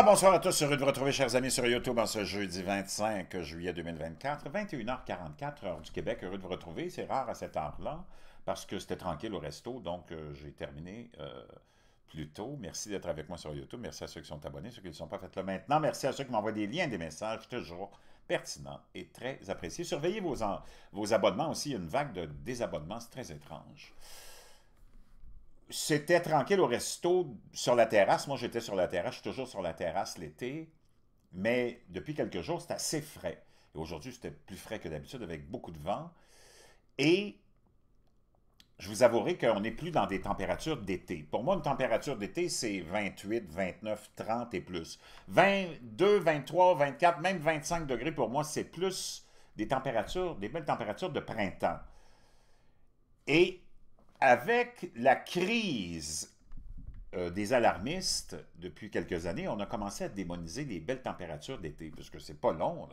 Ah, bonsoir à tous. Heureux de vous retrouver, chers amis, sur YouTube en ce jeudi 25 juillet 2024, 21h44, heure du Québec. Heureux de vous retrouver. C'est rare à cette heure-là parce que c'était tranquille au resto, donc euh, j'ai terminé euh, plus tôt. Merci d'être avec moi sur YouTube. Merci à ceux qui sont abonnés, ceux qui ne sont pas, faits le maintenant. Merci à ceux qui m'envoient des liens, des messages, toujours pertinents et très appréciés. Surveillez vos, vos abonnements aussi. Il y a une vague de désabonnements, c'est très étrange c'était tranquille au resto, sur la terrasse. Moi, j'étais sur la terrasse, je suis toujours sur la terrasse l'été, mais depuis quelques jours, c'est assez frais. Et aujourd'hui, c'était plus frais que d'habitude, avec beaucoup de vent. Et je vous avouerai qu'on n'est plus dans des températures d'été. Pour moi, une température d'été, c'est 28, 29, 30 et plus. 22, 23, 24, même 25 degrés, pour moi, c'est plus des températures, des belles températures de printemps. Et avec la crise euh, des alarmistes, depuis quelques années, on a commencé à démoniser les belles températures d'été, puisque c'est pas long.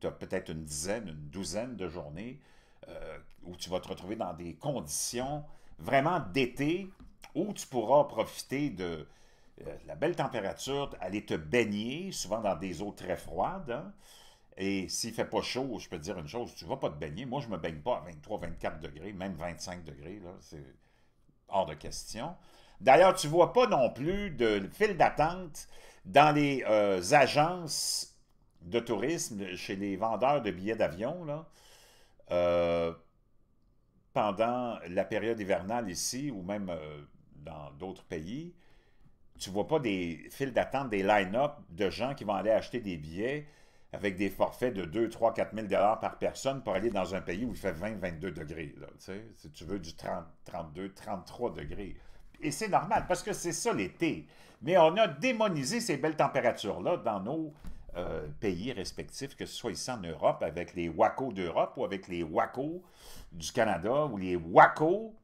Tu as peut-être une dizaine, une douzaine de journées euh, où tu vas te retrouver dans des conditions vraiment d'été où tu pourras profiter de euh, la belle température, aller te baigner, souvent dans des eaux très froides. Hein. Et s'il fait pas chaud, je peux te dire une chose, tu vas pas te baigner. Moi, je me baigne pas à 23, 24 degrés, même 25 degrés, c'est hors de question. D'ailleurs, tu vois pas non plus de file d'attente dans les euh, agences de tourisme, chez les vendeurs de billets d'avion, euh, pendant la période hivernale ici, ou même euh, dans d'autres pays, tu vois pas des files d'attente, des line-up de gens qui vont aller acheter des billets avec des forfaits de 2, 3, 4 000 par personne pour aller dans un pays où il fait 20, 22 degrés. si tu veux, du 30, 32, 33 degrés. Et c'est normal, parce que c'est ça l'été. Mais on a démonisé ces belles températures-là dans nos euh, pays respectifs, que ce soit ici en Europe, avec les WACO d'Europe ou avec les WACO du Canada ou les WACO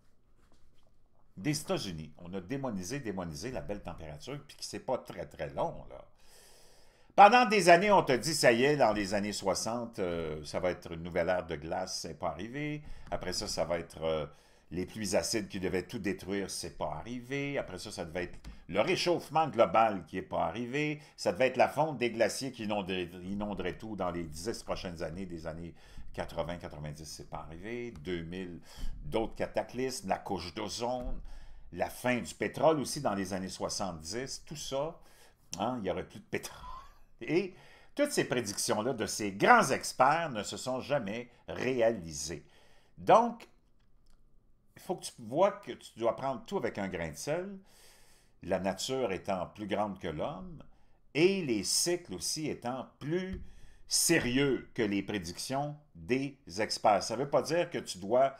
des États-Unis. On a démonisé, démonisé la belle température, puis que c'est pas très, très long, là. Pendant des années, on te dit, ça y est, dans les années 60, euh, ça va être une nouvelle ère de glace, c'est pas arrivé. Après ça, ça va être euh, les pluies acides qui devaient tout détruire, c'est pas arrivé. Après ça, ça devait être le réchauffement global qui est pas arrivé. Ça devait être la fonte des glaciers qui inonderait tout dans les 10 prochaines années, des années 80, 90, c'est pas arrivé. 2000, d'autres cataclysmes, la couche d'ozone, la fin du pétrole aussi dans les années 70, tout ça. Hein, il n'y aurait plus de pétrole et toutes ces prédictions-là de ces grands experts ne se sont jamais réalisées. Donc, il faut que tu vois que tu dois prendre tout avec un grain de sel, la nature étant plus grande que l'homme, et les cycles aussi étant plus sérieux que les prédictions des experts. Ça ne veut pas dire que tu dois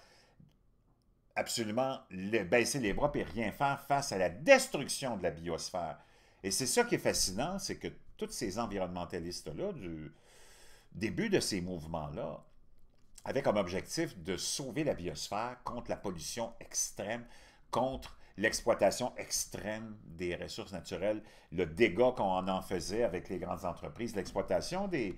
absolument baisser les bras et rien faire face à la destruction de la biosphère. Et c'est ça qui est fascinant, c'est que tous ces environnementalistes-là, du début de ces mouvements-là, avaient comme objectif de sauver la biosphère contre la pollution extrême, contre l'exploitation extrême des ressources naturelles, le dégât qu'on en faisait avec les grandes entreprises, l'exploitation des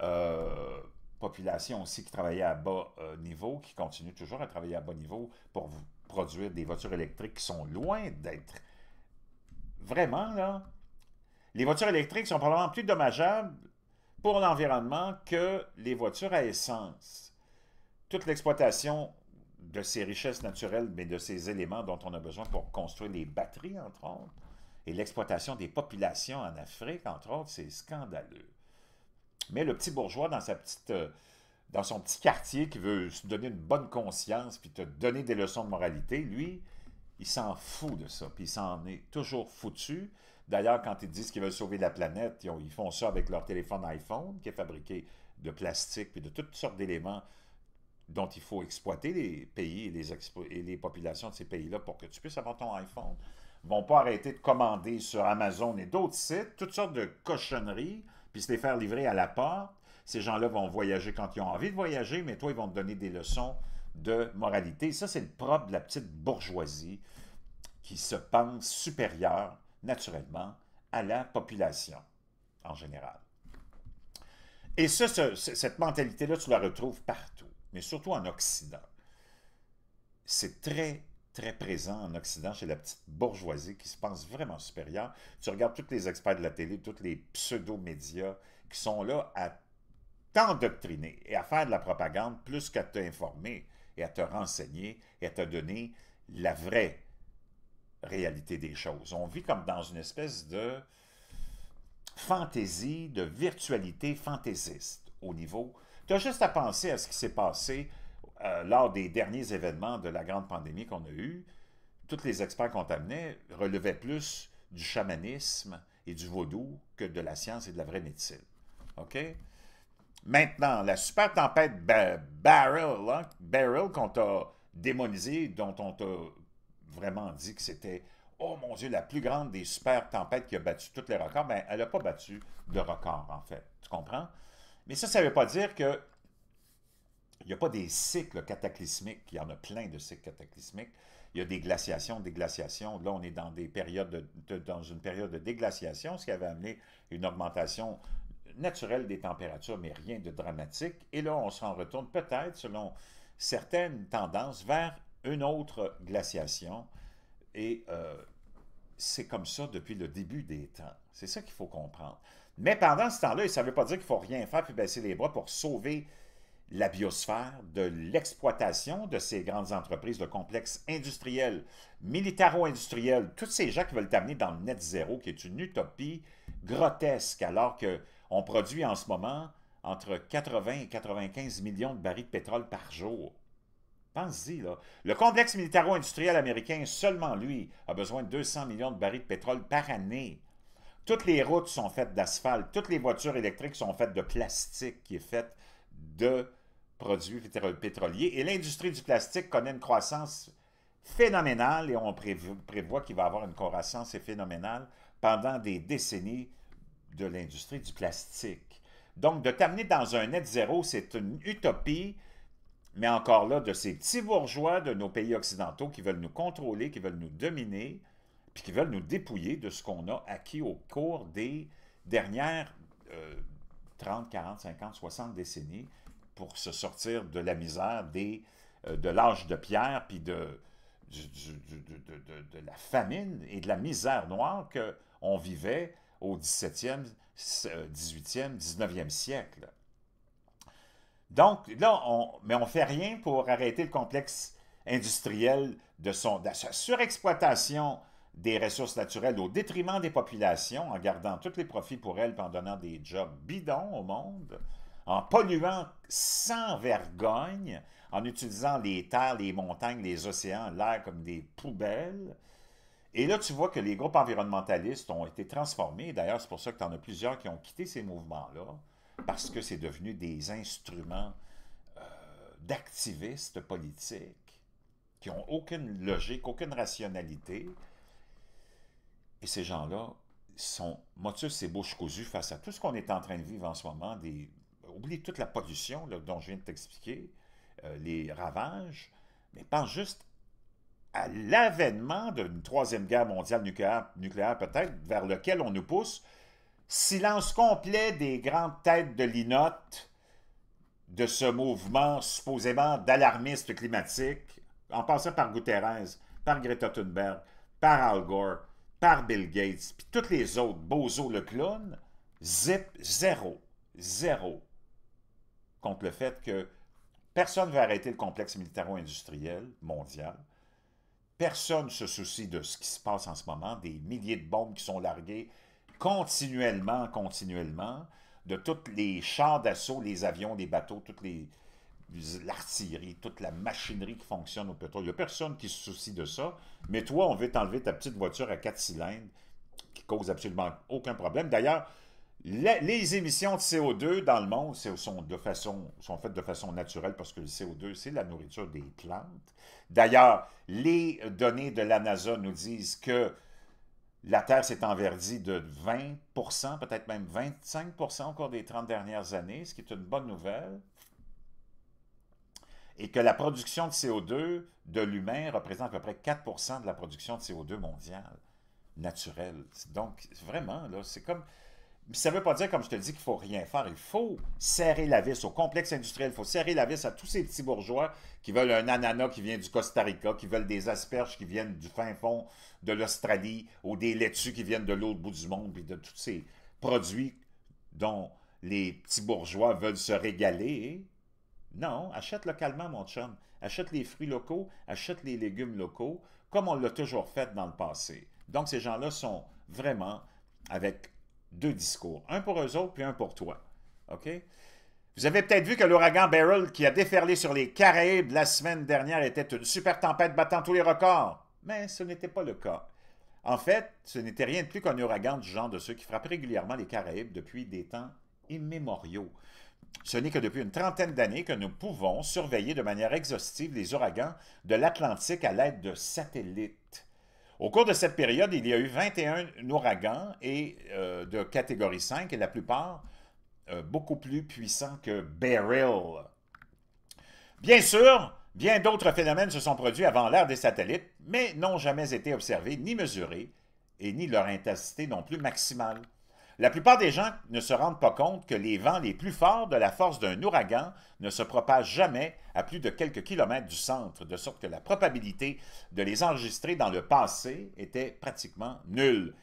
euh, populations aussi qui travaillaient à bas euh, niveau, qui continuent toujours à travailler à bas niveau pour produire des voitures électriques qui sont loin d'être vraiment là les voitures électriques sont probablement plus dommageables pour l'environnement que les voitures à essence. Toute l'exploitation de ces richesses naturelles, mais de ces éléments dont on a besoin pour construire les batteries, entre autres, et l'exploitation des populations en Afrique, entre autres, c'est scandaleux. Mais le petit bourgeois dans sa petite euh, dans son petit quartier qui veut se donner une bonne conscience puis te donner des leçons de moralité, lui, il s'en fout de ça, puis il s'en est toujours foutu. D'ailleurs, quand ils disent qu'ils veulent sauver la planète, ils, font ça avec leur téléphone iPhone qui est fabriqué de plastique et de toutes sortes d'éléments dont il faut exploiter les pays et les, populations de ces pays-là pour que tu puisses avoir ton iPhone. Ils ne vont pas arrêter de commander sur Amazon et d'autres sites, toutes sortes de cochonneries, puis se les faire livrer à la porte. Ces gens-là vont voyager quand ils ont envie de voyager, mais toi, ils vont te donner des leçons de moralité. Ça, c'est le propre de la petite bourgeoisie qui se pense supérieure naturellement à la population en général. Et ça, cette mentalité-là, tu la retrouves partout, mais surtout en Occident. C'est très, très présent en Occident chez la petite bourgeoisie qui se pense vraiment supérieure. Tu regardes tous les experts de la télé, tous les pseudo-médias qui sont là à t'endoctriner et à faire de la propagande plus qu'à t'informer et à te renseigner et à te donner la vraie réalité des choses. On vit comme dans une espèce de fantaisie, de virtualité fantaisiste au niveau. Tu as juste à penser à ce qui s'est passé euh, lors des derniers événements de la grande pandémie qu'on a eue. Tous les experts qu'on t'amenait relevaient plus du chamanisme et du vaudou que de la science et de la vraie médecine. OK? Maintenant, la super tempête Barrel, hein, barrel qu'on t'a démonisée, dont on t'a vraiment dit que c'était oh mon Dieu, la plus grande des super tempêtes qui a battu tous les records, mais ben, elle n'a pas battu de record, en fait. Tu comprends? Mais ça, ça ne veut pas dire que il n'y a pas des cycles cataclysmiques. Il y en a plein de cycles cataclysmiques. Il y a des glaciations, des glaciations. Là, on est dans des périodes dans une période de déglaciation, ce qui avait amené une augmentation naturelle des températures, mais rien de dramatique. Et là, on s'en retourne peut-être, selon certaines tendances, vers une autre glaciation, et euh, c'est comme ça depuis le début des temps. C'est ça qu'il faut comprendre. Mais pendant ce temps-là, ça ne veut pas dire qu'il faut rien faire puis baisser les bras pour sauver la biosphère de l'exploitation de ces grandes entreprises, le complexe industriel, militaro-industriel, tous ces gens qui veulent t'amener dans le net zéro, qui est une utopie grotesque, alors qu'on produit en ce moment entre 80 et 95 millions de barils de pétrole par jour. Pensez-y, Le complexe militaro-industriel américain, seulement lui, a besoin de 200 millions de barils de pétrole par année. Toutes les routes sont faites d'asphalte, toutes les voitures électriques sont faites de plastique qui est fait de produits pétroliers. Et l'industrie du plastique connaît une croissance phénoménale et on prévoit qu'il va avoir une croissance phénoménale pendant des décennies de l'industrie du plastique. Donc, de t'amener dans un net zéro, c'est une utopie mais encore là, de ces petits bourgeois de nos pays occidentaux qui veulent nous contrôler, qui veulent nous dominer, puis qui veulent nous dépouiller de ce qu'on a acquis au cours des dernières 30, 40, 50, 60 décennies pour se sortir de la misère des, euh, de l'âge de pierre, puis de, de, de, la famine et de la misère noire qu'on vivait au 17e, 18e, 19e siècle. Donc, là, on, mais on fait rien pour arrêter le complexe industriel de, son, de sa surexploitation des ressources naturelles au détriment des populations, en gardant tous les profits pour elles, en donnant des jobs bidons au monde, en polluant sans vergogne, en utilisant les terres, les montagnes, les océans, l'air comme des poubelles. Et là, tu vois que les groupes environnementalistes ont été transformés. D'ailleurs, c'est pour ça que tu en as plusieurs qui ont quitté ces mouvements-là parce que c'est devenu des instruments euh, d'activistes politiques qui n'ont aucune logique, aucune rationalité. Et ces gens-là sont motus et bouche cousue face à tout ce qu'on est en train de vivre en ce moment. Des... Oublie toute la pollution dont je viens de t'expliquer, euh, les ravages, mais pense juste à l'avènement d'une troisième guerre mondiale nucléaire, nucléaire peut-être, vers lequel on nous pousse, Silence complet des grandes têtes de l'inotte de ce mouvement supposément d'alarmistes climatique, en passant par Guterres, par Greta Thunberg, par Al Gore, par Bill Gates, puis tous les autres, Bozo le clown, zip, zéro, zéro, contre le fait que personne ne veut arrêter le complexe militaro-industriel mondial, personne ne se soucie de ce qui se passe en ce moment, des milliers de bombes qui sont larguées, continuellement, continuellement, de tous les chars d'assaut, les avions, les bateaux, toutes les l'artillerie, toute la machinerie qui fonctionne au pétrole. Il n'y a personne qui se soucie de ça. Mais toi, on veut t'enlever ta petite voiture à quatre cylindres qui cause absolument aucun problème. D'ailleurs, les émissions de CO2 dans le monde sont, de façon, sont faites de façon naturelle parce que le CO2, c'est la nourriture des plantes. D'ailleurs, les données de la NASA nous disent que la Terre s'est enverdie de 20 peut-être même 25 au cours des 30 dernières années, ce qui est une bonne nouvelle. Et que la production de CO2 de l'humain représente à peu près 4 de la production de CO2 mondiale, naturelle. Donc, vraiment, là, c'est comme ça ne veut pas dire, comme je te dis, qu'il ne faut rien faire. Il faut serrer la vis au complexe industriel. Il faut serrer la vis à tous ces petits bourgeois qui veulent un ananas qui vient du Costa Rica, qui veulent des asperges qui viennent du fin fond de l'Australie ou des laitues qui viennent de l'autre bout du monde, puis de tous ces produits dont les petits bourgeois veulent se régaler. Non, achète localement, mon chum. Achète les fruits locaux, achète les légumes locaux, comme on l'a toujours fait dans le passé. Donc, ces gens-là sont vraiment avec deux discours, un pour eux autres puis un pour toi. OK? Vous avez peut-être vu que l'ouragan Beryl qui a déferlé sur les Caraïbes la semaine dernière était une super tempête battant tous les records. Mais ce n'était pas le cas. En fait, ce n'était rien de plus qu'un ouragan du genre de ceux qui frappent régulièrement les Caraïbes depuis des temps immémoriaux. Ce n'est que depuis une trentaine d'années que nous pouvons surveiller de manière exhaustive les ouragans de l'Atlantique à l'aide de satellites. Au cours de cette période, il y a eu 21 ouragans et, euh, de catégorie 5 et la plupart euh, beaucoup plus puissants que Beryl. Bien sûr, bien d'autres phénomènes se sont produits avant l'ère des satellites, mais n'ont jamais été observés ni mesurés et ni leur intensité non plus maximale. La plupart des gens ne se rendent pas compte que les vents les plus forts de la force d'un ouragan ne se propagent jamais à plus de quelques kilomètres du centre, de sorte que la probabilité de les enregistrer dans le passé était pratiquement nulle.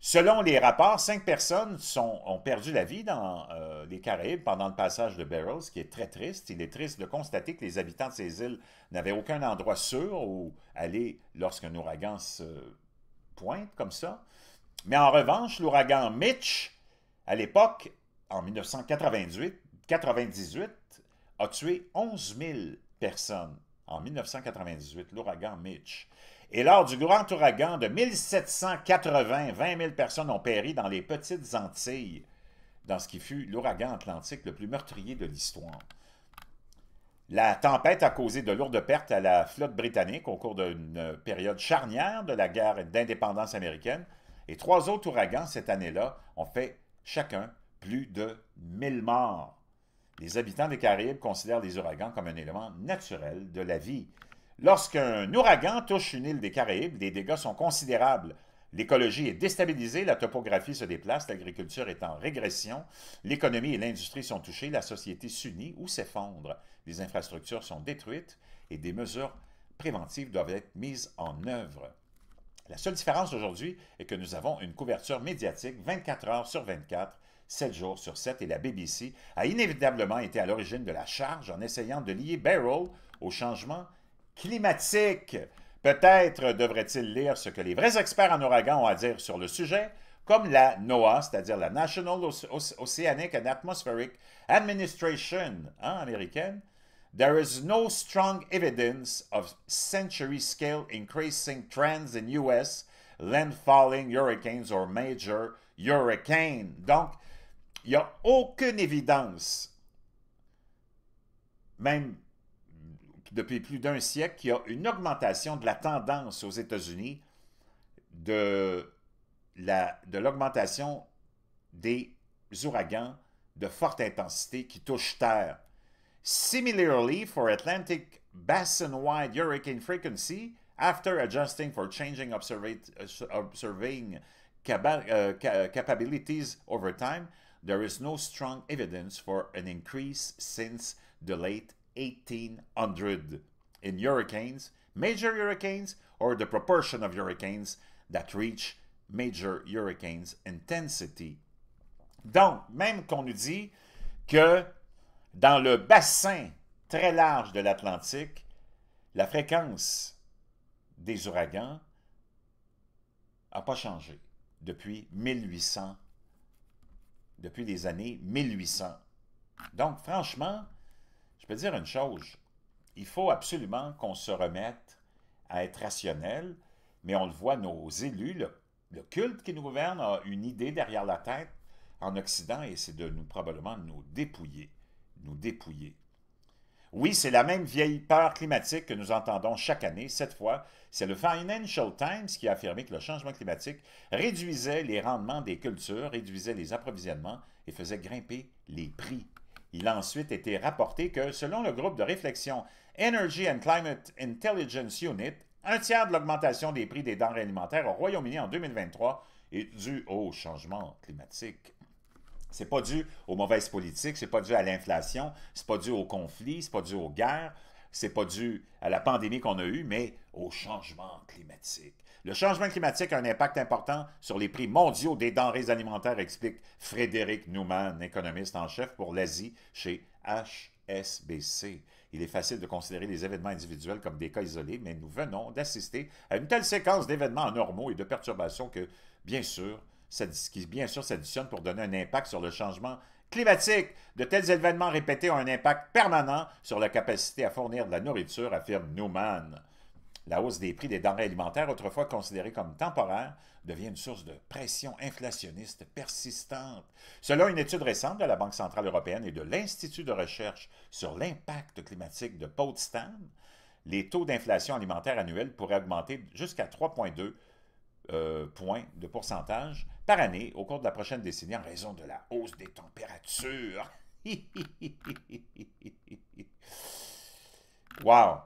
Selon les rapports, cinq personnes ont perdu la vie dans euh, les Caraïbes pendant le passage de Barrows, ce qui est très triste. Il est triste de constater que les habitants de ces îles n'avaient aucun endroit sûr où aller lorsqu'un ouragan se pointe comme ça. Mais en revanche, l'ouragan Mitch, à l'époque, en 1998, a tué 11 000 personnes. En 1998, l'ouragan Mitch. Et lors du grand ouragan de 1780, 20 000 personnes ont péri dans les petites Antilles, dans ce qui fut l'ouragan atlantique le plus meurtrier de l'histoire. La tempête a causé de lourdes pertes à la flotte britannique au cours d'une période charnière de la guerre d'indépendance américaine, et trois autres ouragans cette année-là ont fait chacun plus de 1000 morts. Les habitants des Caraïbes considèrent les ouragans comme un élément naturel de la vie. Lorsqu'un ouragan touche une île des Caraïbes, des dégâts sont considérables. L'écologie est déstabilisée, la topographie se déplace, l'agriculture est en régression, l'économie et l'industrie sont touchées, la société s'unit ou s'effondre, les infrastructures sont détruites et des mesures préventives doivent être mises en œuvre. La seule différence aujourd'hui est que nous avons une couverture médiatique 24 heures sur 24, 7 jours sur 7, et la BBC a inévitablement été à l'origine de la charge en essayant de lier Barrow au changement climatique. Peut-être devrait-il lire ce que les vrais experts en ouragan ont à dire sur le sujet, comme la NOAA, c'est-à-dire la National Oceanic and Atmospheric Administration hein, américaine, There is no strong evidence of century-scale increasing trends in U.S. hurricanes or major Donc, il n'y a aucune évidence, même depuis plus d'un siècle, qu'il y a une augmentation de la tendance aux États-Unis de l'augmentation des ouragans de forte intensité qui touchent Terre. Similarly, for Atlantic basin-wide hurricane frequency, after adjusting for changing observing uh, capabilities over time, there is no strong evidence for an increase since the late 1800 in hurricanes, major hurricanes, or the proportion of hurricanes that reach major hurricanes intensity. Donc, même qu'on nous dit que dans le bassin très large de l'Atlantique, la fréquence des ouragans n'a pas changé depuis 1800, depuis les années 1800. Donc, franchement, je peux dire une chose, il faut absolument qu'on se remette à être rationnel, mais on le voit, nos élus, le, culte qui nous gouverne a une idée derrière la tête en Occident et c'est de nous probablement nous dépouiller nous dépouiller. Oui, c'est la même vieille peur climatique que nous entendons chaque année. Cette fois, c'est le Financial Times qui a affirmé que le changement climatique réduisait les rendements des cultures, réduisait les approvisionnements et faisait grimper les prix. Il a ensuite été rapporté que, selon le groupe de réflexion Energy and Climate Intelligence Unit, un tiers de l'augmentation des prix des denrées alimentaires au Royaume-Uni en 2023 est due au changement climatique. C'est pas dû aux mauvaises politiques, c'est pas dû à l'inflation, c'est pas dû aux conflits, c'est pas dû aux guerres, c'est pas dû à la pandémie qu'on a eue, mais au changement climatique. Le changement climatique a un impact important sur les prix mondiaux des denrées alimentaires, explique Frédéric Newman, économiste en chef pour l'Asie chez HSBC. Il est facile de considérer les événements individuels comme des cas isolés, mais nous venons d'assister à une telle séquence d'événements anormaux et de perturbations que, bien sûr, ce qui bien sûr s'additionne pour donner un impact sur le changement climatique. De tels événements répétés ont un impact permanent sur la capacité à fournir de la nourriture, affirme Newman. La hausse des prix des denrées alimentaires, autrefois considérée comme temporaire, devient une source de pression inflationniste persistante. Selon une étude récente de la Banque centrale européenne et de l'Institut de recherche sur l'impact climatique de Potsdam, les taux d'inflation alimentaire annuels pourraient augmenter jusqu'à 3,2 euh, points de pourcentage par année au cours de la prochaine décennie en raison de la hausse des températures. wow!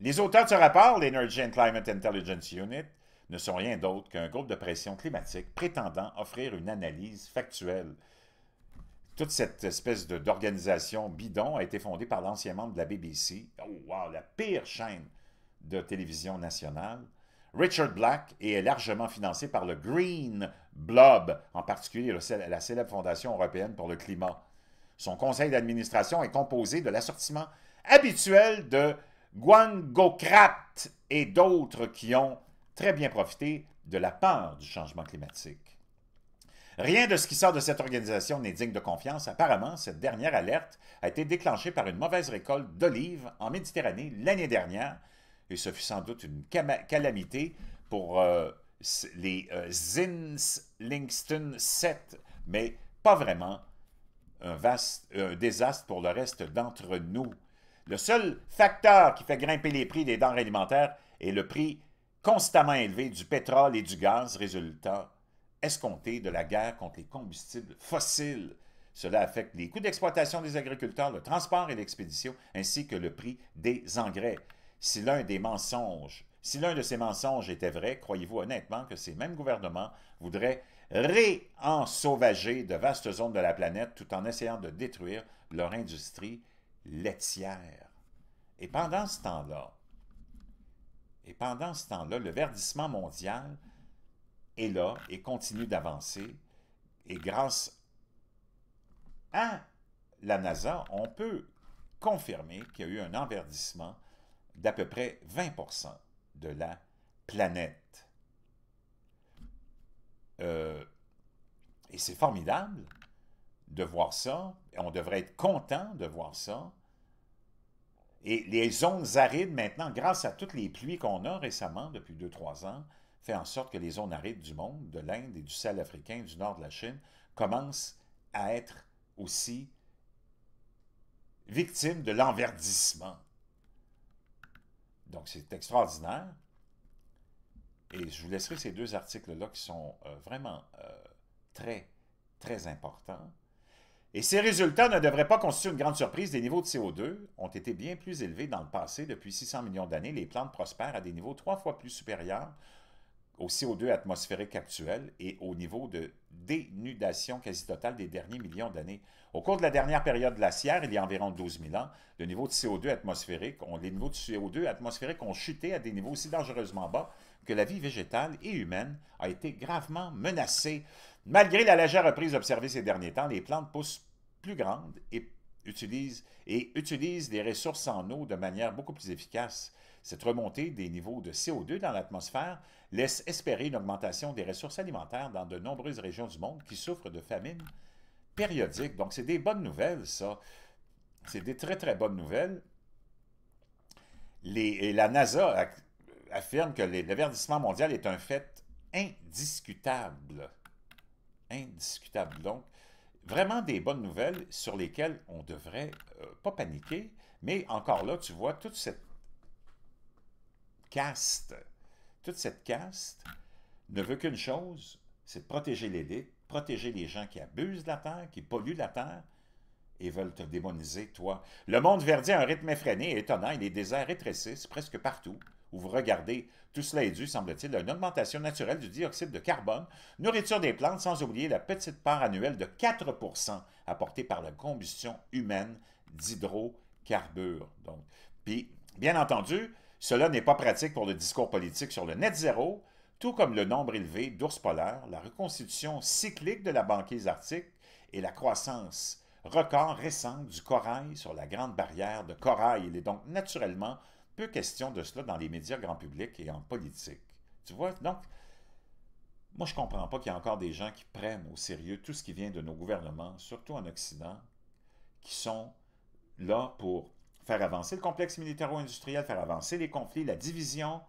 Les auteurs de ce rapport, l'Energy and Climate Intelligence Unit, ne sont rien d'autre qu'un groupe de pression climatique prétendant offrir une analyse factuelle. Toute cette espèce d'organisation bidon a été fondée par l'ancien membre de la BBC, oh wow, la pire chaîne de télévision nationale, Richard Black est largement financé par le Green Blob, en particulier la célèbre Fondation européenne pour le climat. Son conseil d'administration est composé de l'assortiment habituel de guangocrates et d'autres qui ont très bien profité de la peur du changement climatique. Rien de ce qui sort de cette organisation n'est digne de confiance. Apparemment, cette dernière alerte a été déclenchée par une mauvaise récolte d'olives en Méditerranée l'année dernière, et ce fut sans doute une calamité pour euh, les euh, Zinslingston 7, mais pas vraiment un vaste désastre pour le reste d'entre nous. Le seul facteur qui fait grimper les prix des denrées alimentaires est le prix constamment élevé du pétrole et du gaz, résultant escompté de la guerre contre les combustibles fossiles. Cela affecte les coûts d'exploitation des agriculteurs, le transport et l'expédition, ainsi que le prix des engrais. Si l'un des mensonges, si l'un de ces mensonges était vrai, croyez-vous honnêtement que ces mêmes gouvernements voudraient réensauvager de vastes zones de la planète tout en essayant de détruire leur industrie laitière? Et pendant ce temps-là, et pendant ce temps-là, le verdissement mondial est là et continue d'avancer. Et grâce à la NASA, on peut confirmer qu'il y a eu un enverdissement d'à peu près 20 de la planète. Euh, et c'est formidable de voir ça, on devrait être content de voir ça. Et les zones arides maintenant, grâce à toutes les pluies qu'on a récemment depuis 2-3 ans, fait en sorte que les zones arides du monde, de l'Inde et du sel africain, du nord de la Chine, commencent à être aussi victimes de l'enverdissement. Donc, c'est extraordinaire. Et je vous laisserai ces deux articles-là qui sont euh, vraiment euh, très, très importants. Et ces résultats ne devraient pas constituer une grande surprise. Les niveaux de CO2 ont été bien plus élevés dans le passé. Depuis 600 millions d'années, les plantes prospèrent à des niveaux trois fois plus supérieurs au CO2 atmosphérique actuel et au niveau de dénudation quasi totale des derniers millions d'années. Au cours de la dernière période glaciaire, il y a environ 12 000 ans, le niveau de CO2 atmosphérique, les niveaux de CO2 atmosphérique ont chuté à des niveaux si dangereusement bas que la vie végétale et humaine a été gravement menacée. Malgré la légère reprise observée ces derniers temps, les plantes poussent plus grandes et utilise, et utilise les ressources en eau de manière beaucoup plus efficace. Cette remontée des niveaux de CO2 dans l'atmosphère laisse espérer une augmentation des ressources alimentaires dans de nombreuses régions du monde qui souffrent de famines périodiques. Donc, c'est des bonnes nouvelles, ça. C'est des très, très bonnes nouvelles. Les, et la NASA affirme que l'avertissement mondial est un fait indiscutable. Indiscutable. Donc, Vraiment des bonnes nouvelles sur lesquelles on devrait euh, pas paniquer, mais encore là, tu vois toute cette caste, toute cette caste ne veut qu'une chose, c'est de protéger l'élite, protéger les gens qui abusent de la terre, qui polluent la terre, et veulent te démoniser, toi. Le monde verdit à un rythme effréné étonnant, et les déserts rétrécissent presque partout où vous regardez, tout cela est dû, semble-t-il, à une augmentation naturelle du dioxyde de carbone, nourriture des plantes, sans oublier la petite part annuelle de 4 apportée par la combustion humaine d'hydrocarbures. puis, bien entendu, cela n'est pas pratique pour le discours politique sur le net zéro, tout comme le nombre élevé d'ours polaires, la reconstitution cyclique de la banquise arctique et la croissance record récente du corail sur la grande barrière de corail. Il est donc naturellement peu question de cela dans les médias grand public et en politique. Tu vois, donc, moi je comprends pas qu'il y a encore des gens qui prennent au sérieux tout ce qui vient de nos gouvernements, surtout en Occident, qui sont là pour faire avancer le complexe militaro-industriel, faire avancer les conflits, la division,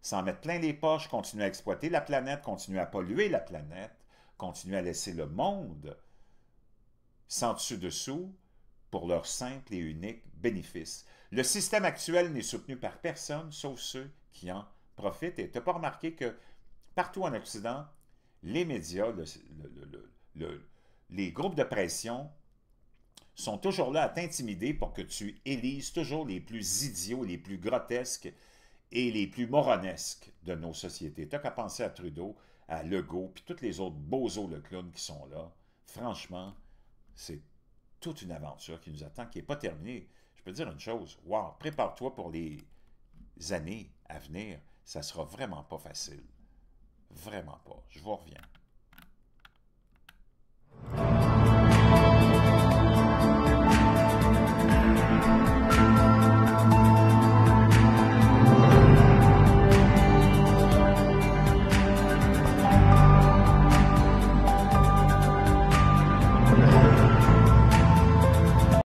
s'en mettre plein les poches, continuer à exploiter la planète, continuer à polluer la planète, continuer à laisser le monde sans dessus-dessous, pour leur simple et unique bénéfice. Le système actuel n'est soutenu par personne, sauf ceux qui en profitent. Et tu n'as pas remarqué que partout en Occident, les médias, le, les groupes de pression sont toujours là à t'intimider pour que tu élises toujours les plus idiots, les plus grotesques et les plus moronesques de nos sociétés. T'as qu'à penser à Trudeau, à Legault, puis tous les autres bozos le clown qui sont là. Franchement, c'est toute une aventure qui nous attend, qui n'est pas terminée. Je peux dire une chose, wow, prépare-toi pour les années à venir, ça sera vraiment pas facile. Vraiment pas. Je vous reviens.